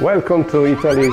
Welcome to Italy.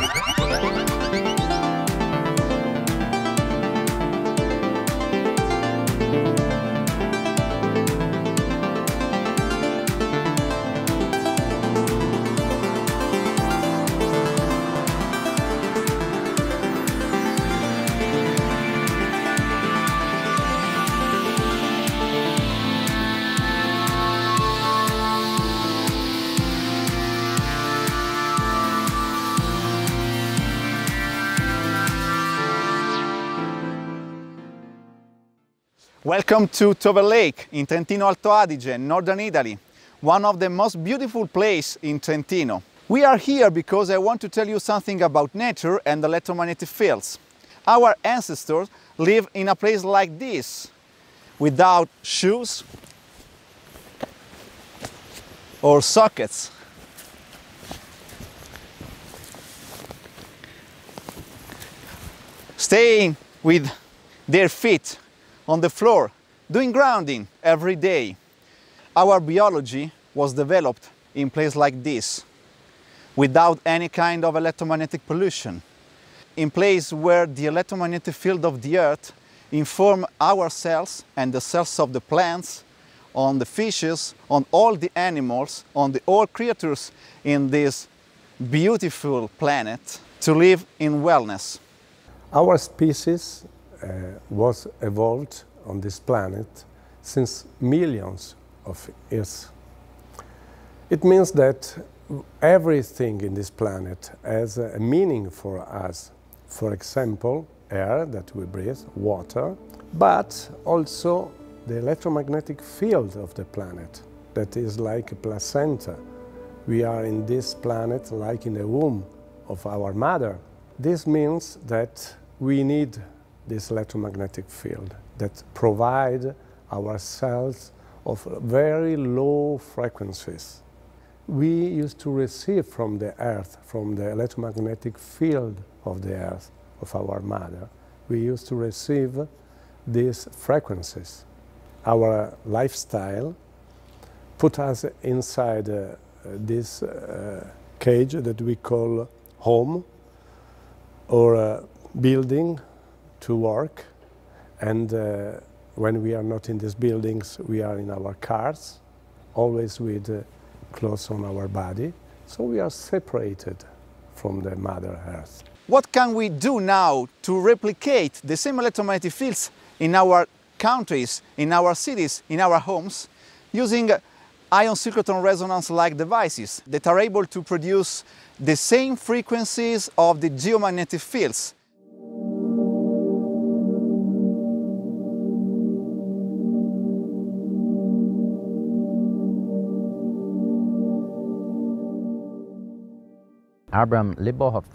Welcome to Tover Lake in Trentino Alto Adige, northern Italy, one of the most beautiful places in Trentino. We are here because I want to tell you something about nature and electromagnetic fields. Our ancestors lived in a place like this, without shoes or sockets. Staying with their feet on the floor, doing grounding every day. Our biology was developed in places like this, without any kind of electromagnetic pollution, in places where the electromagnetic field of the Earth inform our cells and the cells of the plants, on the fishes, on all the animals, on the all creatures in this beautiful planet to live in wellness. Our species uh, was evolved on this planet since millions of years. It means that everything in this planet has a meaning for us. For example, air that we breathe, water, but also the electromagnetic field of the planet that is like a placenta. We are in this planet like in the womb of our mother. This means that we need this electromagnetic field that provide our cells of very low frequencies. We used to receive from the Earth, from the electromagnetic field of the Earth, of our mother, we used to receive these frequencies. Our lifestyle put us inside uh, this uh, cage that we call home or uh, building to work. And uh, when we are not in these buildings, we are in our cars, always with uh, clothes on our body. So we are separated from the Mother Earth. What can we do now to replicate the same electromagnetic fields in our countries, in our cities, in our homes, using ion synchrotron resonance-like devices that are able to produce the same frequencies of the geomagnetic fields Abram Liboff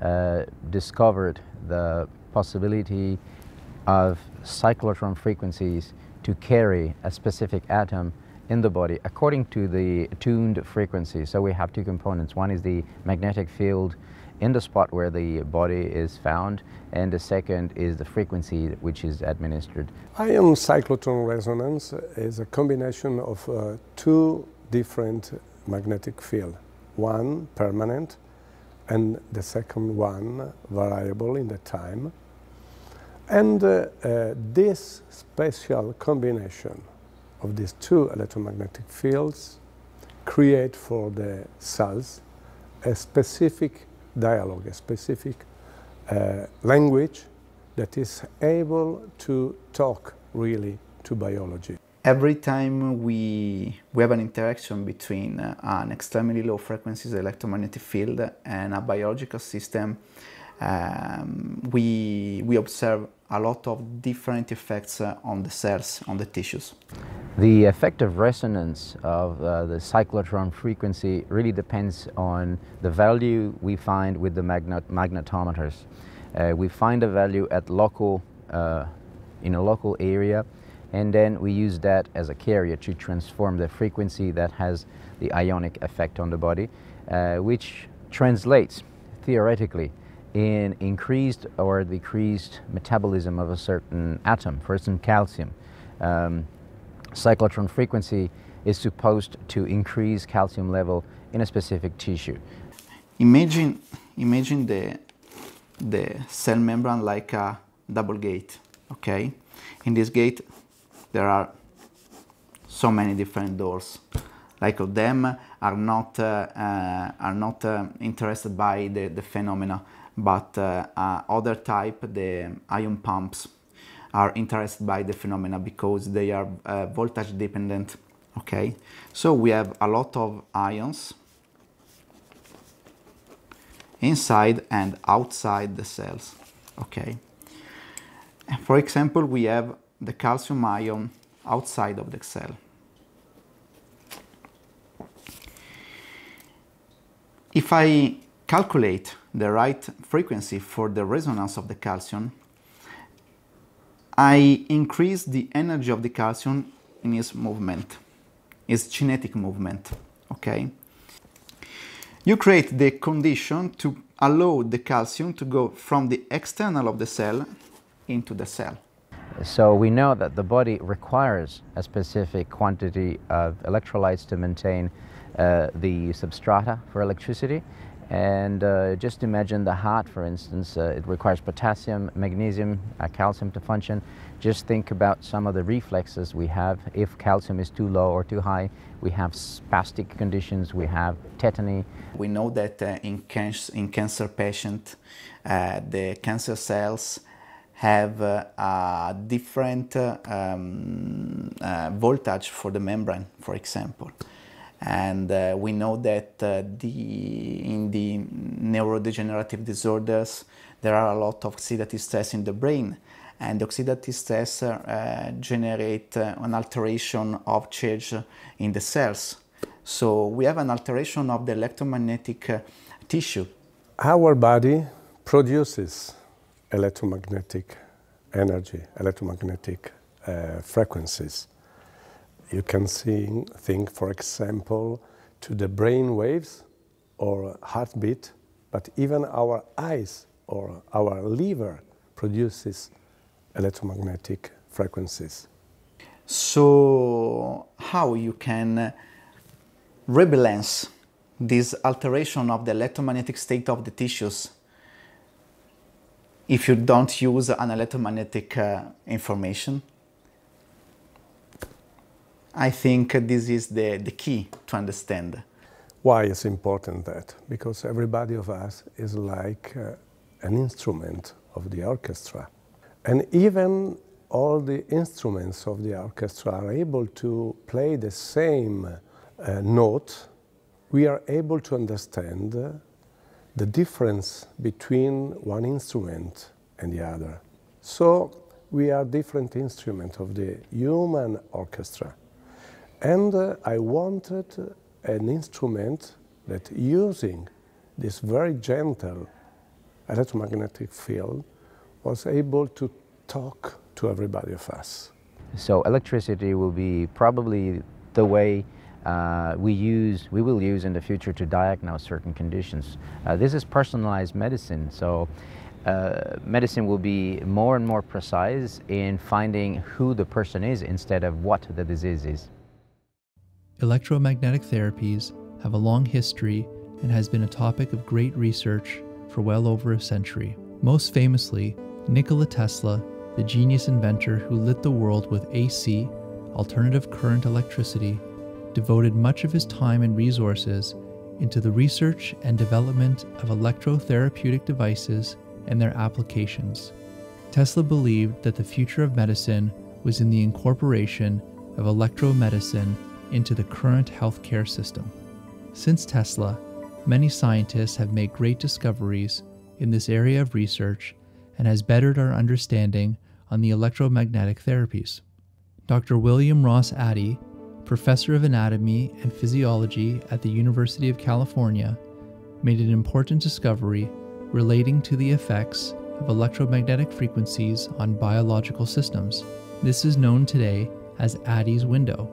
uh, discovered the possibility of cyclotron frequencies to carry a specific atom in the body according to the tuned frequency. So we have two components. One is the magnetic field in the spot where the body is found, and the second is the frequency which is administered. Ion cyclotron resonance is a combination of uh, two different magnetic fields, one permanent and the second one variable in the time. And uh, uh, this special combination of these two electromagnetic fields create for the cells a specific dialogue, a specific uh, language that is able to talk really to biology every time we, we have an interaction between uh, an extremely low frequencies electromagnetic field and a biological system, um, we, we observe a lot of different effects uh, on the cells, on the tissues. The effect of resonance of uh, the cyclotron frequency really depends on the value we find with the magnet magnetometers. Uh, we find a value at local, uh, in a local area and then we use that as a carrier to transform the frequency that has the ionic effect on the body, uh, which translates theoretically in increased or decreased metabolism of a certain atom, for instance, calcium. Um, cyclotron frequency is supposed to increase calcium level in a specific tissue. Imagine, imagine the, the cell membrane like a double gate, okay? In this gate, there are so many different doors. Like of them are not uh, uh, are not uh, interested by the, the phenomena, but other type, the ion pumps, are interested by the phenomena because they are uh, voltage dependent okay so we have a lot of ions inside and outside the cells okay for example we have the calcium ion outside of the cell. If I calculate the right frequency for the resonance of the calcium, I increase the energy of the calcium in its movement, its kinetic movement, okay? You create the condition to allow the calcium to go from the external of the cell into the cell. So we know that the body requires a specific quantity of electrolytes to maintain uh, the substrata for electricity. And uh, just imagine the heart, for instance, uh, it requires potassium, magnesium, uh, calcium to function. Just think about some of the reflexes we have. If calcium is too low or too high, we have spastic conditions, we have tetany. We know that uh, in, can in cancer patients, uh, the cancer cells have uh, a different um, uh, voltage for the membrane, for example. And uh, we know that the, in the neurodegenerative disorders, there are a lot of oxidative stress in the brain and oxidative stress uh, generate uh, an alteration of charge in the cells. So we have an alteration of the electromagnetic uh, tissue. Our body produces electromagnetic energy, electromagnetic uh, frequencies. You can see, think, for example, to the brain waves or heartbeat, but even our eyes or our liver produces electromagnetic frequencies. So how you can rebalance this alteration of the electromagnetic state of the tissues if you don't use an electromagnetic uh, information. I think this is the, the key to understand. Why is important that? Because everybody of us is like uh, an instrument of the orchestra. And even all the instruments of the orchestra are able to play the same uh, note, we are able to understand the difference between one instrument and the other. So we are different instruments of the human orchestra. And uh, I wanted an instrument that using this very gentle electromagnetic field was able to talk to everybody of us. So electricity will be probably the way uh, we use, we will use in the future to diagnose certain conditions. Uh, this is personalized medicine, so uh, medicine will be more and more precise in finding who the person is instead of what the disease is. Electromagnetic therapies have a long history and has been a topic of great research for well over a century. Most famously, Nikola Tesla, the genius inventor who lit the world with AC, alternative current electricity, devoted much of his time and resources into the research and development of electrotherapeutic devices and their applications. Tesla believed that the future of medicine was in the incorporation of electromedicine into the current healthcare system. Since Tesla, many scientists have made great discoveries in this area of research and has bettered our understanding on the electromagnetic therapies. Dr. William Ross Addy professor of anatomy and physiology at the University of California, made an important discovery relating to the effects of electromagnetic frequencies on biological systems. This is known today as Addy's window.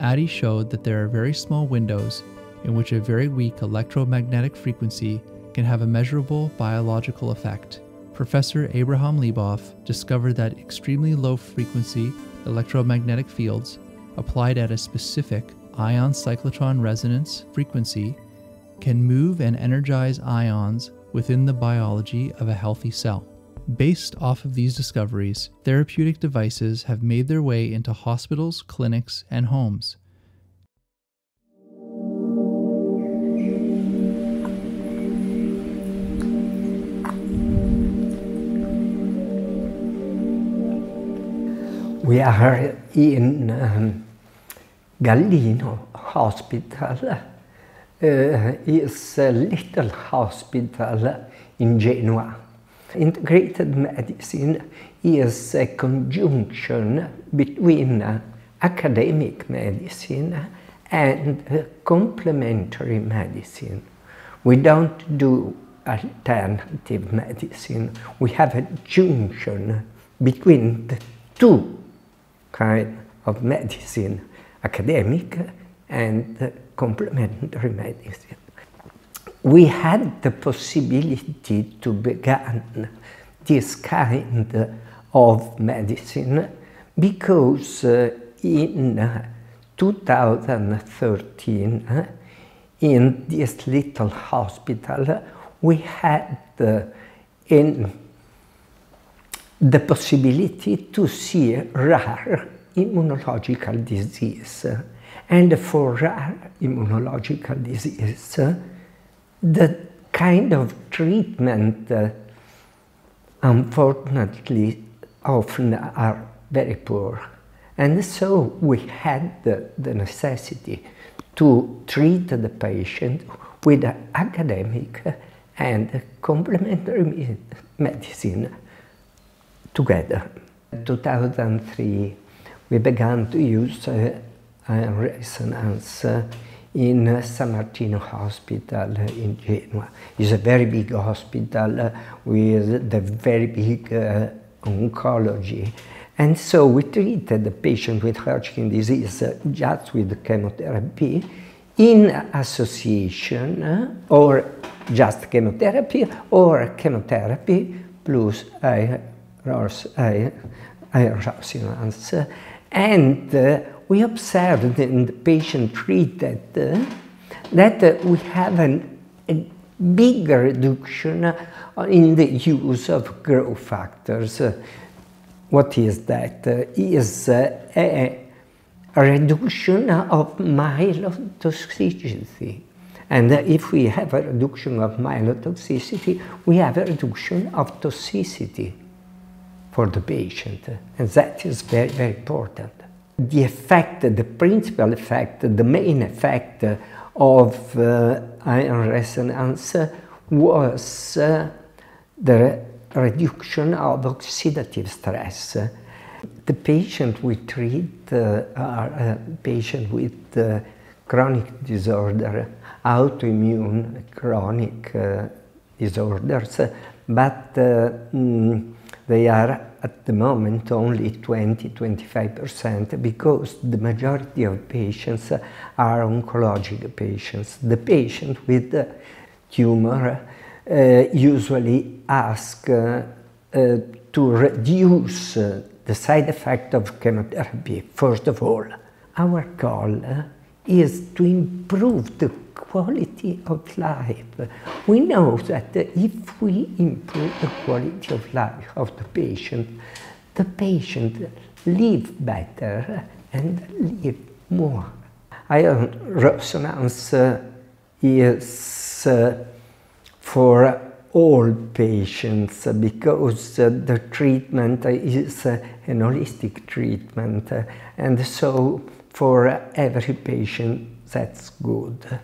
Addy showed that there are very small windows in which a very weak electromagnetic frequency can have a measurable biological effect. Professor Abraham Lieboff discovered that extremely low frequency electromagnetic fields applied at a specific ion cyclotron resonance frequency can move and energize ions within the biology of a healthy cell. Based off of these discoveries, therapeutic devices have made their way into hospitals, clinics, and homes. We are in um Gallino Hospital eh, is a little hospital in Genoa. Integrated medicine is a conjunction between academic medicine and complementary medicine. We don't do alternative medicine. We have a junction between the two kind of medicine academic and complementary medicine. We had the possibility to begin this kind of medicine because uh, in 2013 uh, in this little hospital we had uh, in the possibility to see rare immunological disease. And for rare immunological disease, the kind of treatment, unfortunately, often are very poor. And so we had the, the necessity to treat the patient with academic and complementary medicine together. 2003 we began to use uh, resonance in uh, San Martino Hospital uh, in Genoa. It's a very big hospital uh, with the very big uh, oncology. And so we treated the patient with Hodgkin disease just with chemotherapy in association or just chemotherapy or chemotherapy plus iron I, and uh, we observed in the patient treated uh, that uh, we have an, a bigger reduction uh, in the use of growth factors. Uh, what is that? Uh, is a, a reduction of myelotoxicity. And if we have a reduction of myelotoxicity, we have a reduction of toxicity for the patient. And that is very, very important. The effect, the principal effect, the main effect of uh, iron resonance was uh, the reduction of oxidative stress. The patient we treat uh, are uh, patients with uh, chronic disorder, autoimmune chronic uh, disorders, but mm, they are at the moment only 20-25% because the majority of patients are oncologic patients. The patient with the tumor uh, usually ask uh, uh, to reduce the side effect of chemotherapy, first of all. Our goal is to improve the quality of life. We know that if we improve the quality of life of the patient, the patient lives better and live more. Iron resonance uh, is uh, for all patients because uh, the treatment is uh, an holistic treatment uh, and so for every patient that's good.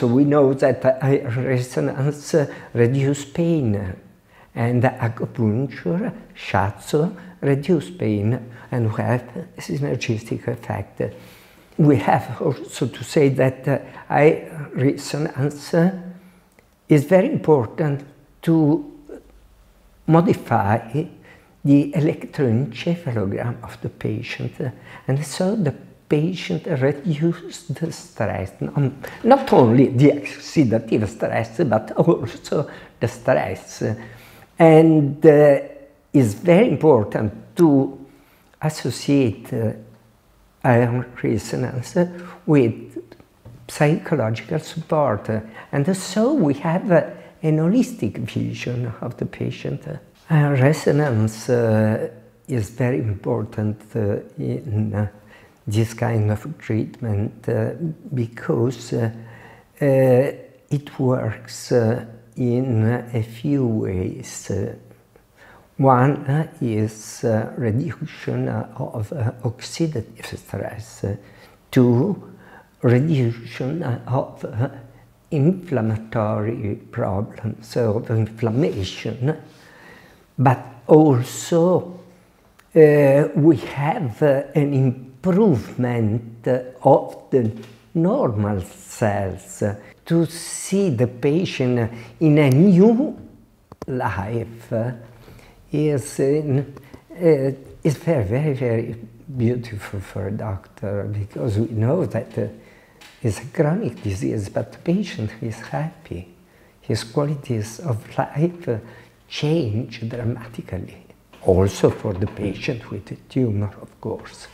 So we know that resonance reduces pain and acupuncture, shatsu reduce pain and we have a synergistic effect. We have also to say that eye resonance is very important to modify the electroencephalogram of the patient and so the patient-reduced stress, not only the oxidative stress, but also the stress. And uh, it's very important to associate uh, iron resonance with psychological support. And so we have uh, an holistic vision of the patient. Uh, resonance uh, is very important uh, in uh, this kind of treatment uh, because uh, uh, it works in a few ways. One is reduction of oxidative stress. Two, reduction of inflammatory problems, so of inflammation. But also uh, we have an improvement of the normal cells to see the patient in a new life is, in, uh, is very, very, very beautiful for a doctor because we know that uh, it's a chronic disease, but the patient is happy. His qualities of life change dramatically, also for the patient with a tumor, of course.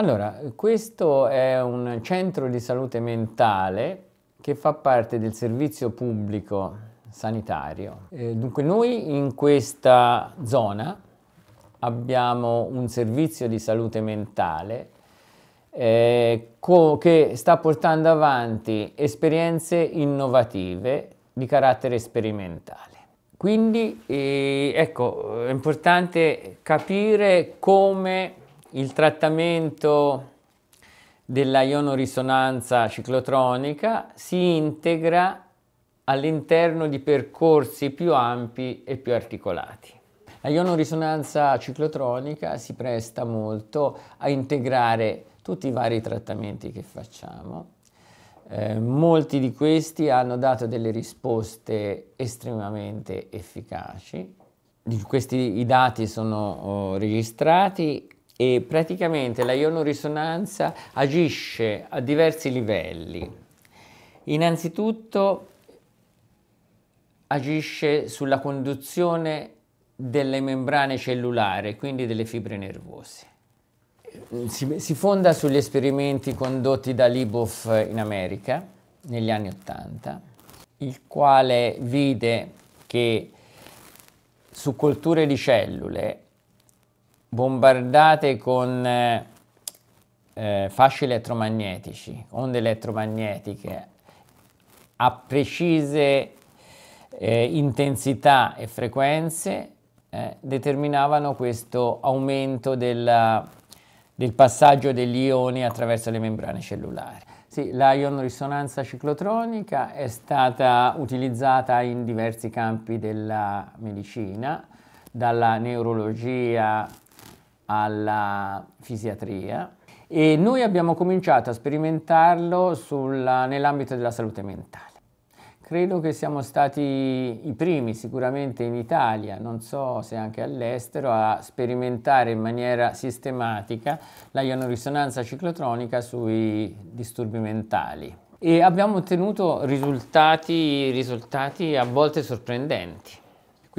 Allora, questo è un centro di salute mentale che fa parte del servizio pubblico sanitario. Eh, dunque noi in questa zona abbiamo un servizio di salute mentale eh, che sta portando avanti esperienze innovative di carattere sperimentale. Quindi eh, ecco, è importante capire come il trattamento della ionorisonanza ciclotronica si integra all'interno di percorsi più ampi e più articolati. La ionorisonanza ciclotronica si presta molto a integrare tutti i vari trattamenti che facciamo. Eh, molti di questi hanno dato delle risposte estremamente efficaci. Questi, I dati sono oh, registrati e praticamente la ionorisonanza agisce a diversi livelli. Innanzitutto agisce sulla conduzione delle membrane cellulari, quindi delle fibre nervose. Si, si fonda sugli esperimenti condotti da Liboff in America negli anni Ottanta, il quale vide che su colture di cellule bombardate con eh, eh, fasci elettromagnetici, onde elettromagnetiche a precise eh, intensità e frequenze eh, determinavano questo aumento della, del passaggio degli ioni attraverso le membrane cellulari. Sì, la ionrisonanza ciclotronica è stata utilizzata in diversi campi della medicina, dalla neurologia alla fisiatria e noi abbiamo cominciato a sperimentarlo nell'ambito della salute mentale. Credo che siamo stati i primi sicuramente in Italia, non so se anche all'estero, a sperimentare in maniera sistematica la ionorisonanza ciclotronica sui disturbi mentali e abbiamo ottenuto risultati, risultati a volte sorprendenti.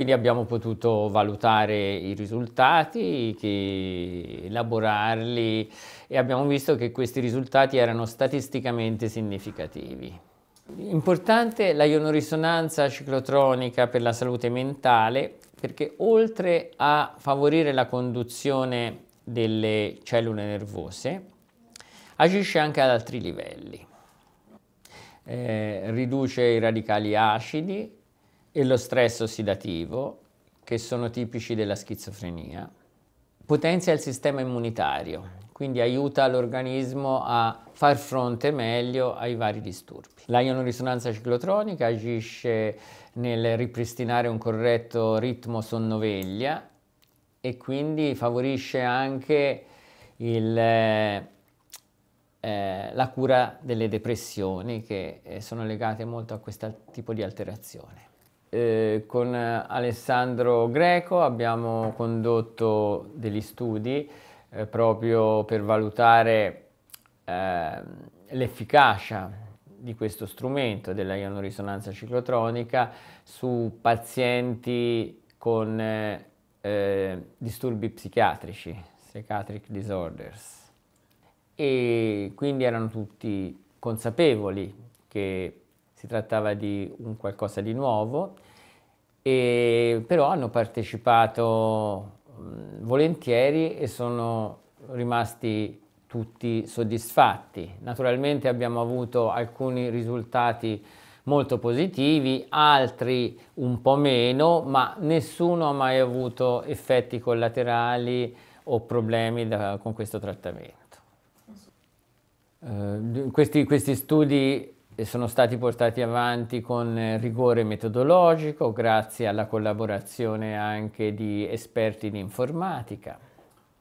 Quindi abbiamo potuto valutare i risultati, elaborarli e abbiamo visto che questi risultati erano statisticamente significativi. Importante la ionorisonanza ciclotronica per la salute mentale perché oltre a favorire la conduzione delle cellule nervose agisce anche ad altri livelli. Eh, riduce i radicali acidi, e lo stress ossidativo, che sono tipici della schizofrenia. Potenzia il sistema immunitario, quindi aiuta l'organismo a far fronte meglio ai vari disturbi. La ionorisonanza ciclotronica agisce nel ripristinare un corretto ritmo sonnoveglia e quindi favorisce anche il, eh, eh la cura delle depressioni che eh, sono legate molto a questo tipo di alterazione. Eh, con Alessandro Greco abbiamo condotto degli studi eh, proprio per valutare eh, l'efficacia di questo strumento della ionorisonanza ciclotronica su pazienti con eh, eh, disturbi psichiatrici, psychiatric disorders. E quindi erano tutti consapevoli che si trattava di un qualcosa di nuovo, e però hanno partecipato volentieri e sono rimasti tutti soddisfatti. Naturalmente abbiamo avuto alcuni risultati molto positivi, altri un po' meno, ma nessuno ha mai avuto effetti collaterali o problemi da, con questo trattamento. Eh, questi, questi studi sono stati portati avanti con eh, rigore metodologico grazie alla collaborazione anche di esperti di informatica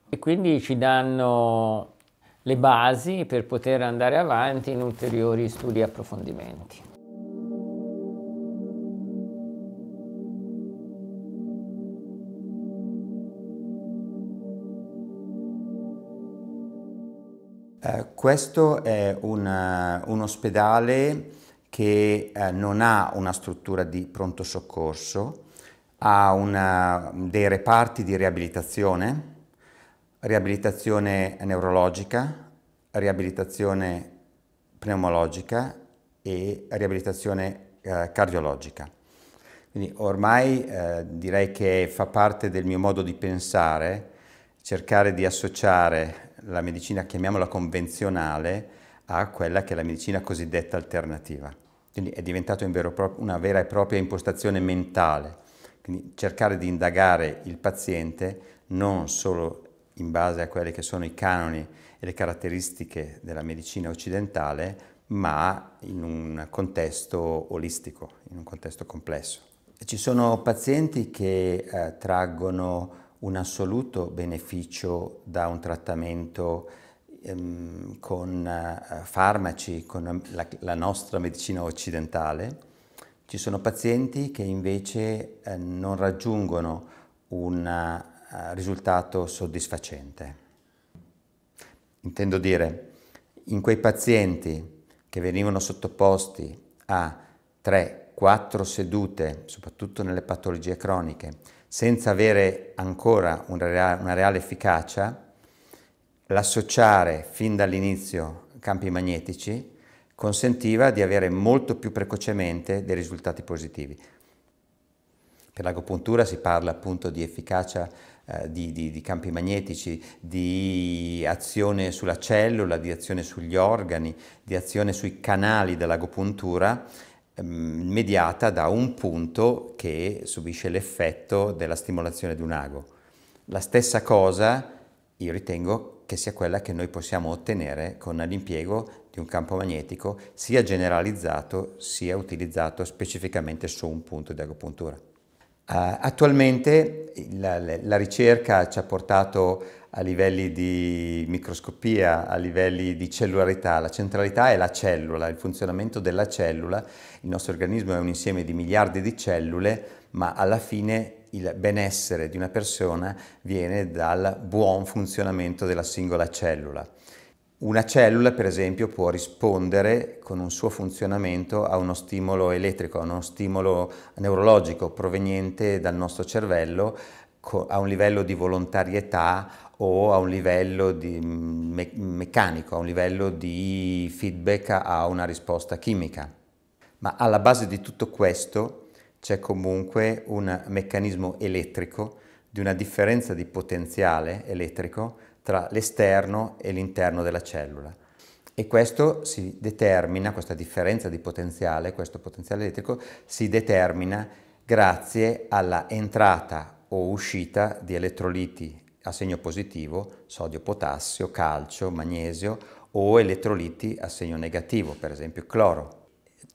e quindi ci danno le basi per poter andare avanti in ulteriori studi e approfondimenti. Questo è un, eh, un ospedale che eh, non ha una struttura di pronto soccorso, ha una, eh, dei reparti di riabilitazione, riabilitazione neurologica, riabilitazione pneumologica e riabilitazione eh, cardiologica. Quindi ormai eh, direi che fa parte del mio modo di pensare cercare di associare la medicina, chiamiamola convenzionale, a quella che è la medicina cosiddetta alternativa. Quindi è diventata un una vera e propria impostazione mentale, quindi cercare di indagare il paziente non solo in base a quelli che sono i canoni e le caratteristiche della medicina occidentale, ma in un contesto olistico, in un contesto complesso. Ci sono pazienti che eh, traggono un assoluto beneficio da un trattamento ehm, con eh, farmaci, con la, la, nostra medicina occidentale. Ci sono pazienti che invece eh, non raggiungono un eh, risultato soddisfacente. Intendo dire, in quei pazienti che venivano sottoposti a 3-4 sedute, soprattutto nelle patologie croniche, senza avere ancora una reale, una reale efficacia, l'associare fin dall'inizio campi magnetici consentiva di avere molto più precocemente dei risultati positivi. Per l'agopuntura si parla appunto di efficacia eh, di, di, di, campi magnetici, di azione sulla cellula, di azione sugli organi, di azione sui canali dell'agopuntura Ehm, mediata da un punto che subisce l'effetto della stimolazione di un ago. La stessa cosa io ritengo che sia quella che noi possiamo ottenere con l'impiego di un campo magnetico sia generalizzato sia utilizzato specificamente su un punto di agopuntura. Uh, attualmente la, la ricerca ci ha portato a a livelli di microscopia, a livelli di cellularità. La centralità è la cellula, il funzionamento della cellula. Il nostro organismo è un insieme di miliardi di cellule, ma alla fine il benessere di una persona viene dal buon funzionamento della singola cellula. Una cellula, per esempio, può rispondere con un suo funzionamento a uno stimolo elettrico, a uno stimolo neurologico proveniente dal nostro cervello a un livello di volontarietà o a un livello me- meccanico, a un livello di feedback a una risposta chimica. Ma alla base di tutto questo c'è comunque un meccanismo elettrico di una differenza di potenziale elettrico tra l'esterno e l'interno della cellula. E questo si determina, questa differenza di potenziale, questo potenziale elettrico, si determina grazie alla entrata o uscita di elettroliti a segno positivo, sodio, potassio, calcio, magnesio o elettroliti a segno negativo, per esempio cloro.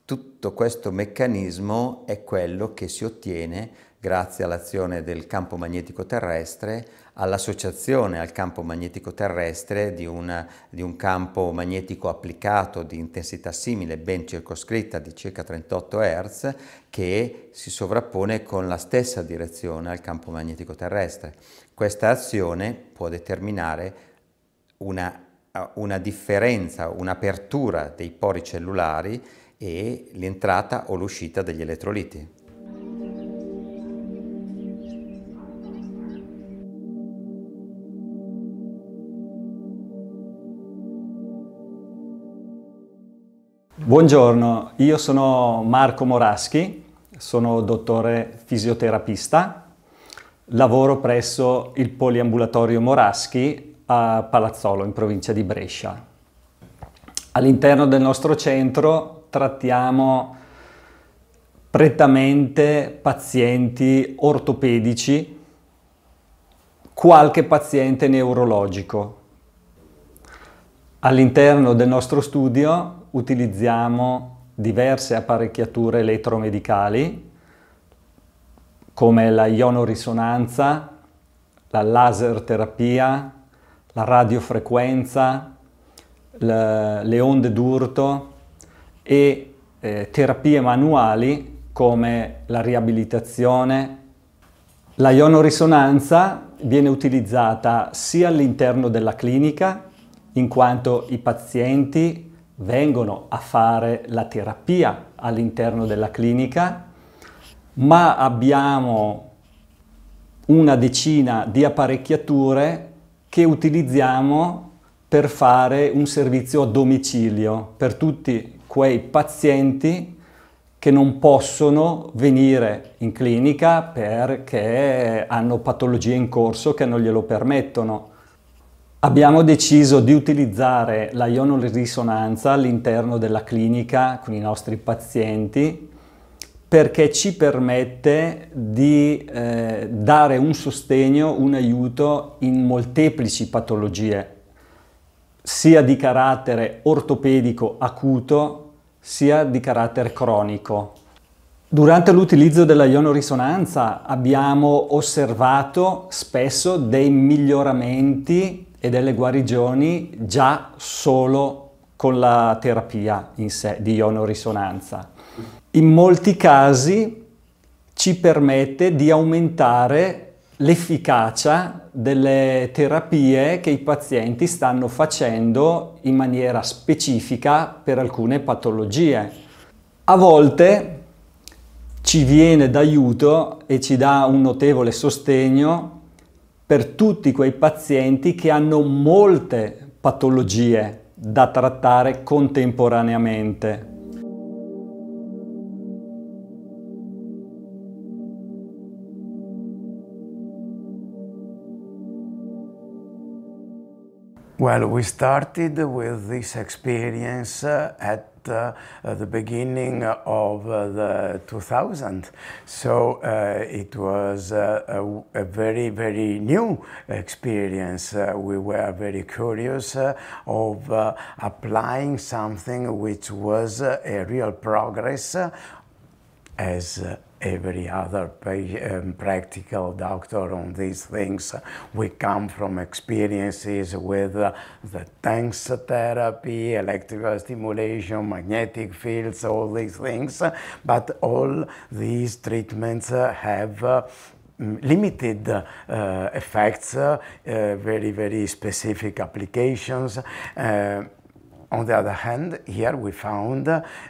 Tutto questo meccanismo è quello che si ottiene grazie all'azione del campo magnetico terrestre, all'associazione al campo magnetico terrestre di, una, di, un campo magnetico applicato di intensità simile, ben circoscritta, di circa 38 Hz, che si sovrappone con la stessa direzione al campo magnetico terrestre. Questa azione può determinare una, una differenza, un'apertura dei pori cellulari e l'entrata o l'uscita degli elettroliti. Buongiorno, io sono Marco Moraschi, sono dottore fisioterapista lavoro presso il poliambulatorio Moraschi a Palazzolo, in provincia di Brescia. All'interno del nostro centro trattiamo prettamente pazienti ortopedici, qualche paziente neurologico. All'interno del nostro studio utilizziamo diverse apparecchiature elettromedicali come la ionorisonanza, la laser terapia, la radiofrequenza, le onde d'urto e eh, terapie manuali come la riabilitazione. La ionorisonanza viene utilizzata sia all'interno della clinica, in quanto i pazienti vengono a fare la terapia all'interno della clinica ma abbiamo una decina di apparecchiature che utilizziamo per fare un servizio a domicilio per tutti quei pazienti che non possono venire in clinica perché hanno patologie in corso che non glielo permettono. Abbiamo deciso di utilizzare la ionorisonanza all'interno della clinica con i nostri pazienti perché ci permette di eh, dare un sostegno, un aiuto in molteplici patologie, sia di carattere ortopedico acuto, sia di carattere cronico. Durante l'utilizzo della ionorisonanza abbiamo osservato spesso dei miglioramenti e delle guarigioni già solo con la terapia in sé di ionorisonanza in molti casi ci permette di aumentare l'efficacia delle terapie che i pazienti stanno facendo in maniera specifica per alcune patologie. A volte ci viene d'aiuto e ci dà un notevole sostegno per tutti quei pazienti che hanno molte patologie da trattare contemporaneamente. Well, we started with this experience at uh, the beginning of uh, the 2000. So uh, it was uh, a, a, very, very new experience. Uh, we were very curious uh, of applying something which was a real progress as every other um, practical doctor on these things. We come from experiences with uh, the tanks therapy, electrical stimulation, magnetic fields, all these things. But all these treatments have uh, limited uh, effects, uh, very, very specific applications. Uh, on the other hand, here we found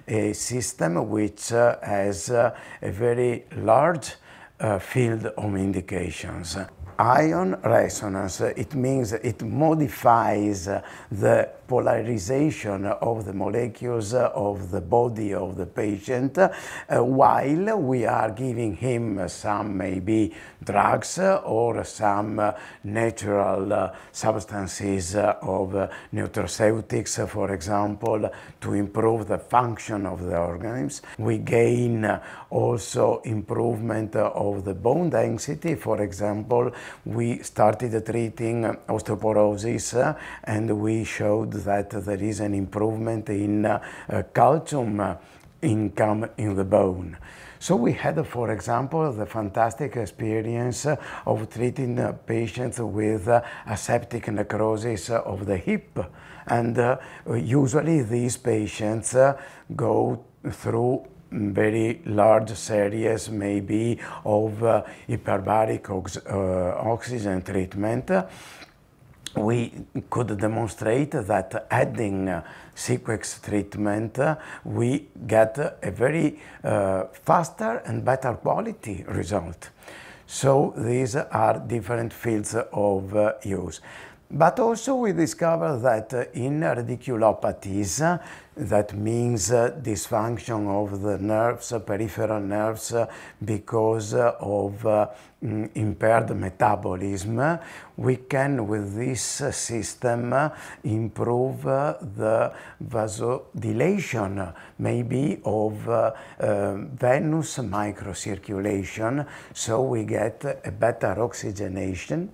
a system which uh, has uh, a very large uh, field of indications ion resonance. It means it modifies the polarization of the molecules of the body of the patient uh, while we are giving him some maybe drugs or some natural uh, substances uh, of nutraceutics, for example, to improve the function of the organs, We gain also improvement of the bone density. For example, we started treating osteoporosis and we showed that there is an improvement in uh, calcium income in the bone. So we had, for example, the fantastic experience of treating uh, patients with uh, aseptic necrosis of the hip. And usually these patients go through very large series maybe of hyperbaric ox oxygen treatment we could demonstrate that adding uh, Sequex treatment, uh, we get a very uh, faster and better quality result. So these are different fields of uh, use. But also we discover that uh, in radiculopathies, uh, that means uh, dysfunction of the nerves, uh, peripheral nerves, uh, because uh, of mm, impaired metabolism, we can, with this system, improve the vasodilation, maybe of um, venous microcirculation, so we get a better oxygenation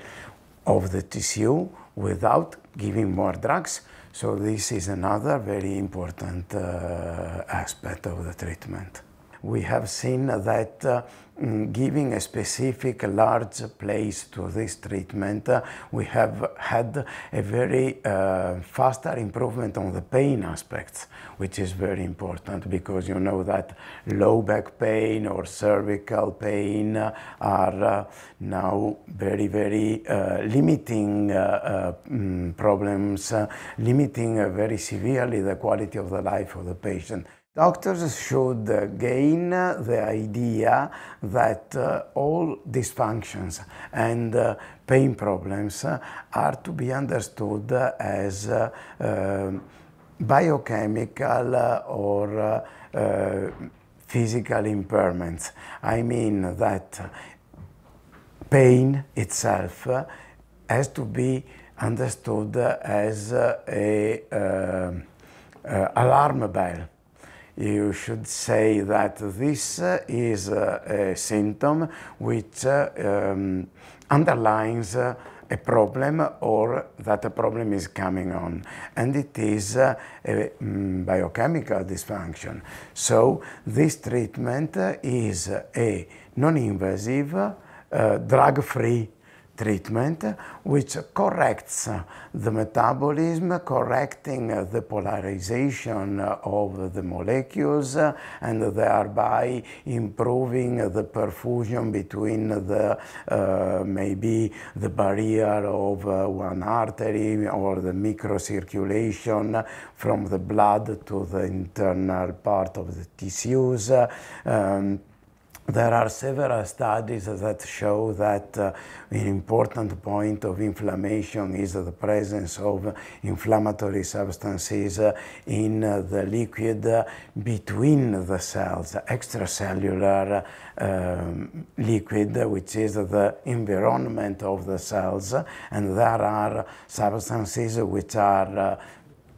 of the tissue without giving more drugs. So this is another very important uh, aspect of the treatment we have seen that uh, mm, giving a specific large place to this treatment, uh, we have had a very uh, faster improvement on the pain aspects, which is very important because you know that low back pain or cervical pain are uh, now very, very uh, limiting uh, mm, problems, limiting very severely the quality of the life of the patient. Doctors should gain the idea that uh, all dysfunctions and uh, pain problems are to be understood as uh, um, biochemical or uh, uh, physical impairments. I mean that pain itself has to be understood as a um, uh, alarm bell you should say that this is a symptom which um, underlines a problem or that a problem is coming on and it is uh, a um, biochemical dysfunction. So this treatment is a non-invasive, uh, drug-free treatment which corrects the metabolism, correcting the polarization of the molecules and thereby improving the perfusion between the uh, maybe the barrier of uh, one artery or the microcirculation from the blood to the internal part of the tissues. Um, there are several studies that show that uh, an important point of inflammation is the presence of inflammatory substances uh, in uh, the liquid uh, between the cells, extracellular um, liquid, which is the environment of the cells, and there are substances which are uh,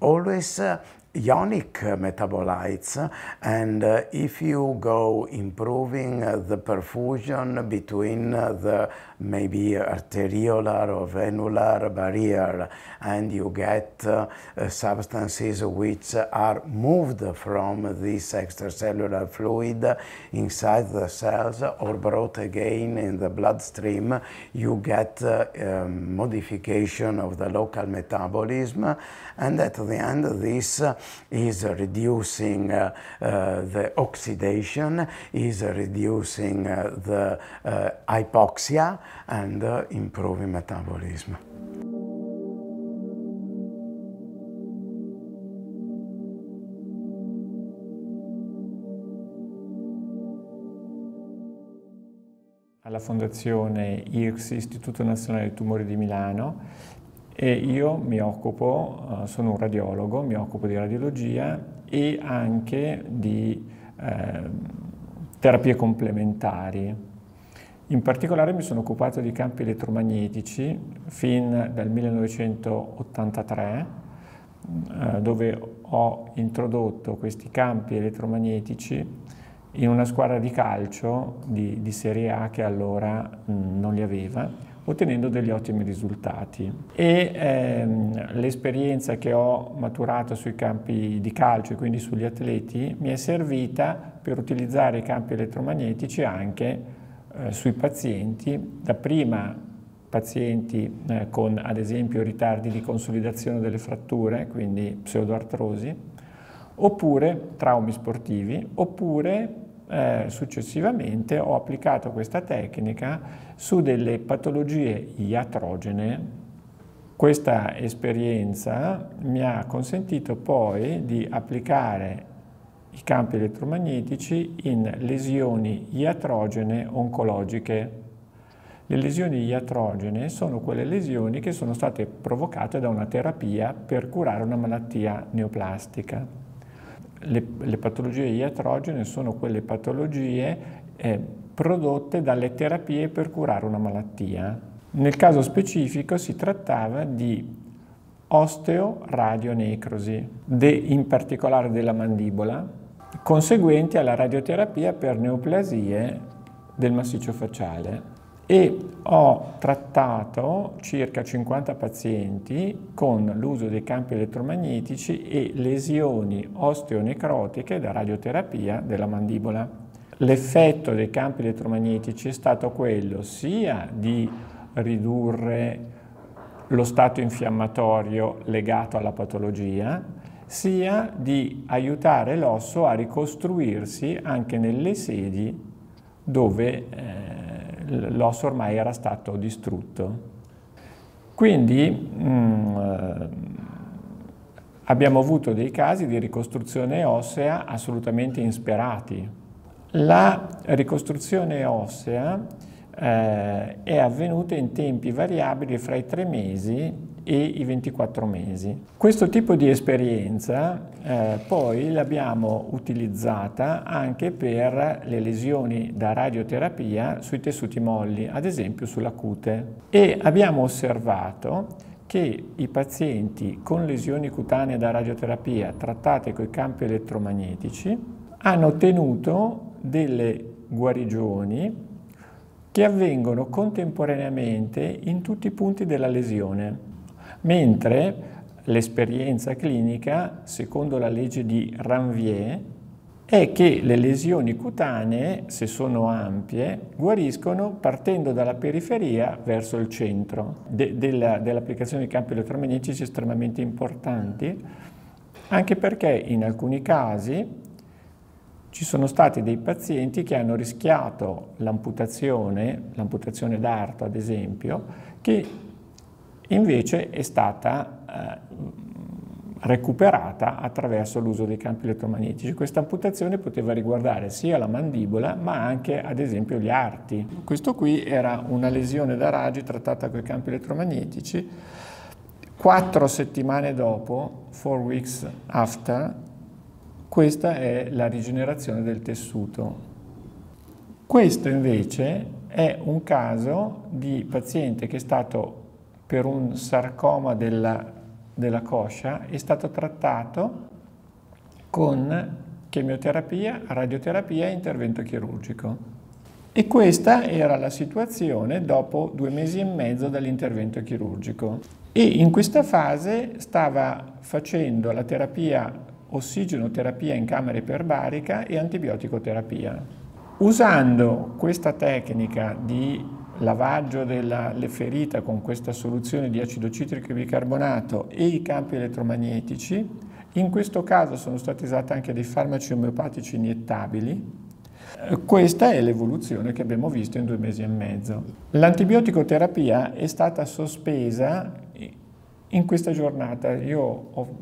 always uh, ionic metabolites and uh, if you go improving uh, the perfusion between uh, the maybe arteriolar or venular barrier and you get uh, uh, substances which are moved from this extracellular fluid inside the cells or brought again in the bloodstream you get uh, um, modification of the local metabolism and at the end this is reducing uh, the oxidation, is reducing uh, the uh, hypoxia and improving metabolism. alla Fondazione IRCS, Istituto Nazionale del Tumore di Milano, e io mi occupo, eh, sono un radiologo, mi occupo di radiologia e anche di eh, terapie complementari. In particolare mi sono occupato di campi elettromagnetici fin dal 1983, eh, dove ho introdotto questi campi elettromagnetici in una squadra di calcio di, di Serie A che allora mh, mm, non li aveva ottenendo degli ottimi risultati. E ehm, l'esperienza che ho maturato sui campi di calcio e quindi sugli atleti mi è servita per utilizzare i campi elettromagnetici anche eh, sui pazienti, dapprima pazienti eh, con ad esempio ritardi di consolidazione delle fratture, quindi pseudoartrosi, oppure traumi sportivi, oppure eh, successivamente ho applicato questa tecnica su delle patologie iatrogene. Questa esperienza mi ha consentito poi di applicare i campi elettromagnetici in lesioni iatrogene oncologiche. Le lesioni iatrogene sono quelle lesioni che sono state provocate da una terapia per curare una malattia neoplastica le, le patologie iatrogene sono quelle patologie eh, prodotte dalle terapie per curare una malattia. Nel caso specifico si trattava di osteoradionecrosi, de, in particolare della mandibola, conseguenti alla radioterapia per neoplasie del massiccio facciale e ho trattato circa 50 pazienti con l'uso dei campi elettromagnetici e lesioni osteonecrotiche da radioterapia della mandibola. L'effetto dei campi elettromagnetici è stato quello sia di ridurre lo stato infiammatorio legato alla patologia, sia di aiutare l'osso a ricostruirsi anche nelle sedi dove eh, l'osso ormai era stato distrutto. Quindi mh, mm, eh, abbiamo avuto dei casi di ricostruzione ossea assolutamente insperati. La ricostruzione ossea eh, è avvenuta in tempi variabili fra i tre mesi e i 24 mesi. Questo tipo di esperienza eh, poi l'abbiamo utilizzata anche per le lesioni da radioterapia sui tessuti molli, ad esempio sulla cute, e abbiamo osservato che i pazienti con lesioni cutanee da radioterapia trattate con i campi elettromagnetici hanno ottenuto delle guarigioni che avvengono contemporaneamente in tutti i punti della lesione mentre l'esperienza clinica, secondo la legge di Ranvier, è che le lesioni cutanee, se sono ampie, guariscono partendo dalla periferia verso il centro. De della, dell'applicazione di campi elettromagnetici estremamente importanti, anche perché in alcuni casi ci sono stati dei pazienti che hanno rischiato l'amputazione, l'amputazione d'arto ad esempio, che invece è stata eh, recuperata attraverso l'uso dei campi elettromagnetici. Questa amputazione poteva riguardare sia la mandibola ma anche ad esempio gli arti. Questo qui era una lesione da raggi trattata con i campi elettromagnetici. Quattro settimane dopo, four weeks after, questa è la rigenerazione del tessuto. Questo invece è un caso di paziente che è stato per un sarcoma della, della coscia è stato trattato con chemioterapia, radioterapia e intervento chirurgico. E questa era la situazione dopo due mesi e mezzo dall'intervento chirurgico. E in questa fase stava facendo la terapia ossigenoterapia in camera iperbarica e antibioticoterapia. Usando questa tecnica di lavaggio delle ferite con questa soluzione di acido citrico e bicarbonato e i campi elettromagnetici. In questo caso sono stati usati anche dei farmaci omeopatici iniettabili. Eh, questa è l'evoluzione che abbiamo visto in due mesi e mezzo. L'antibioticoterapia è stata sospesa in questa giornata. Io ho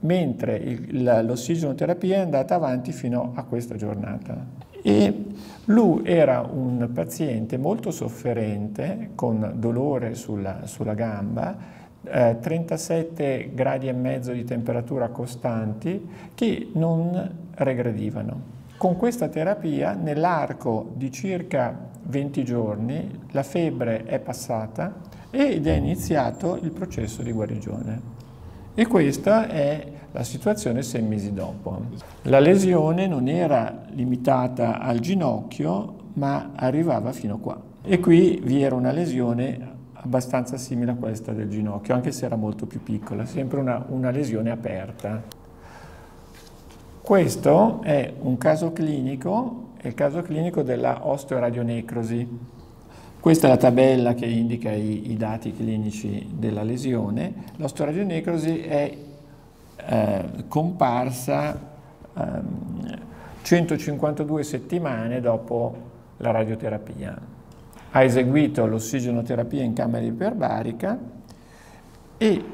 mentre l'ossigenoterapia è andata avanti fino a questa giornata. E lui era un paziente molto sofferente, con dolore sulla, sulla gamba, eh, 37 gradi e mezzo di temperatura costanti, che non regredivano. Con questa terapia, nell'arco di circa 20 giorni, la febbre è passata ed è iniziato il processo di guarigione. E questa è la situazione sei mesi dopo. La lesione non era limitata al ginocchio, ma arrivava fino qua. E qui vi era una lesione abbastanza simile a questa del ginocchio, anche se era molto più piccola, sempre una, una lesione aperta. Questo è un caso clinico, è il caso clinico della osteoradionecrosi. Questa è la tabella che indica i, i dati clinici della lesione. L'osteoradionecrosi è eh, comparsa ehm, 152 settimane dopo la radioterapia. Ha eseguito l'ossigenoterapia in camera iperbarica e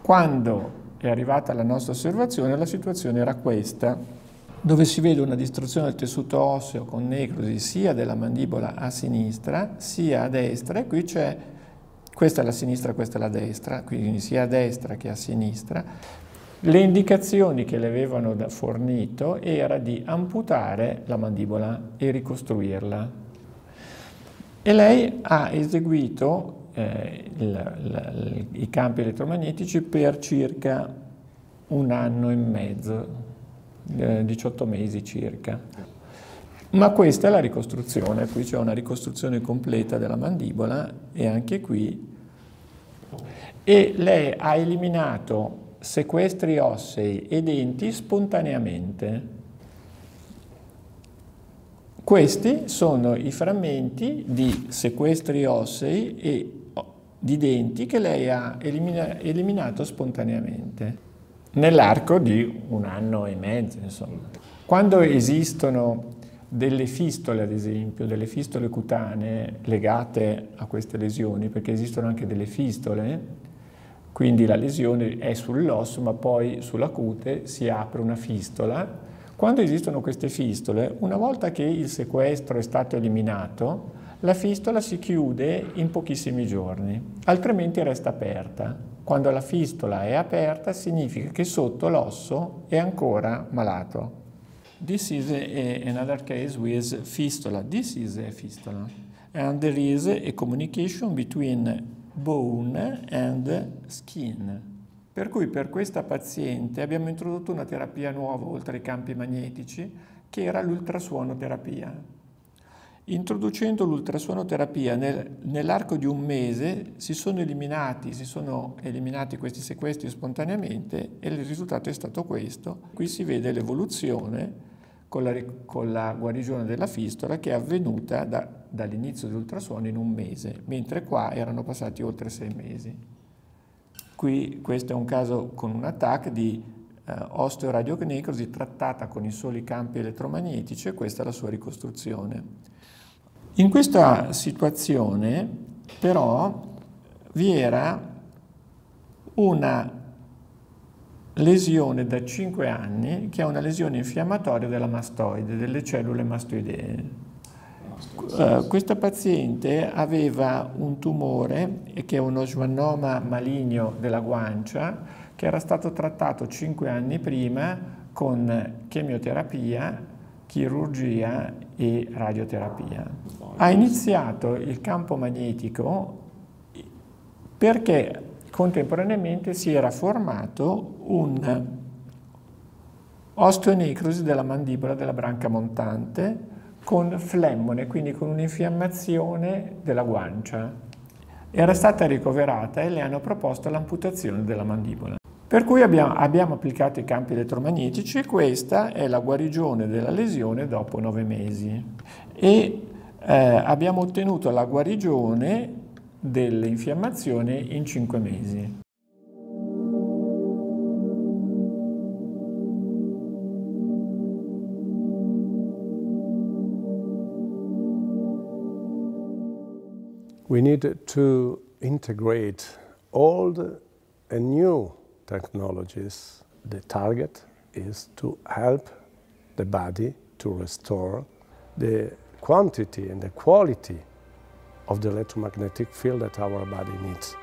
quando è arrivata la nostra osservazione la situazione era questa, dove si vede una distruzione del tessuto osseo con necrosi sia della mandibola a sinistra sia a destra e qui c'è questa è la sinistra, questa è la destra, quindi sia a destra che a sinistra, le indicazioni che le avevano fornito era di amputare la mandibola e ricostruirla. E lei ha eseguito eh, il, il, i campi elettromagnetici per circa un anno e mezzo, eh, 18 mesi circa. Ma questa è la ricostruzione, qui c'è una ricostruzione completa della mandibola e anche qui. E lei ha eliminato sequestri ossei e denti spontaneamente. Questi sono i frammenti di sequestri ossei e di denti che lei ha elimina eliminato spontaneamente nell'arco di un anno e mezzo, insomma. Quando esistono delle fistole, ad esempio, delle fistole cutanee legate a queste lesioni, perché esistono anche delle fistole, quindi la lesione è sull'osso, ma poi sulla cute si apre una fistola. Quando esistono queste fistole, una volta che il sequestro è stato eliminato, la fistola si chiude in pochissimi giorni, altrimenti resta aperta. Quando la fistola è aperta significa che sotto l'osso è ancora malato. This is a, another case with fistola. This is a fistola. And there is a communication between bone and skin. Per cui per questa paziente abbiamo introdotto una terapia nuova oltre ai campi magnetici che era l'ultrasuonoterapia. Introducendo l'ultrasuonoterapia nel, nell'arco di un mese si sono, eliminati, si sono eliminati questi sequestri spontaneamente e il risultato è stato questo. Qui si vede l'evoluzione con la, con la guarigione della fistola che è avvenuta da, dall'inizio dell'ultrasuono in un mese, mentre qua erano passati oltre sei mesi. Qui questo è un caso con un attacco di eh, osteoradiocnecrosi trattata con i soli campi elettromagnetici e questa è la sua ricostruzione. In questa situazione però vi era una lesione da 5 anni che è una lesione infiammatoria della mastoide, delle cellule mastoidee. Uh, eh, questa paziente aveva un tumore che è uno schwannoma maligno della guancia che era stato trattato 5 anni prima con chemioterapia, chirurgia e radioterapia. Ha iniziato il campo magnetico perché contemporaneamente si era formato un osteonecrosi della mandibola della branca montante con flemmone, quindi con un'infiammazione della guancia. Era stata ricoverata e le hanno proposto l'amputazione della mandibola. Per cui abbiamo, abbiamo, applicato i campi elettromagnetici e questa è la guarigione della lesione dopo nove mesi. E eh, abbiamo ottenuto la guarigione dell'infiammazione in 5 mesi. We need to integrate old and new technologies. The target is to help the body to restore the quantity and the quality of the electromagnetic field that our body needs.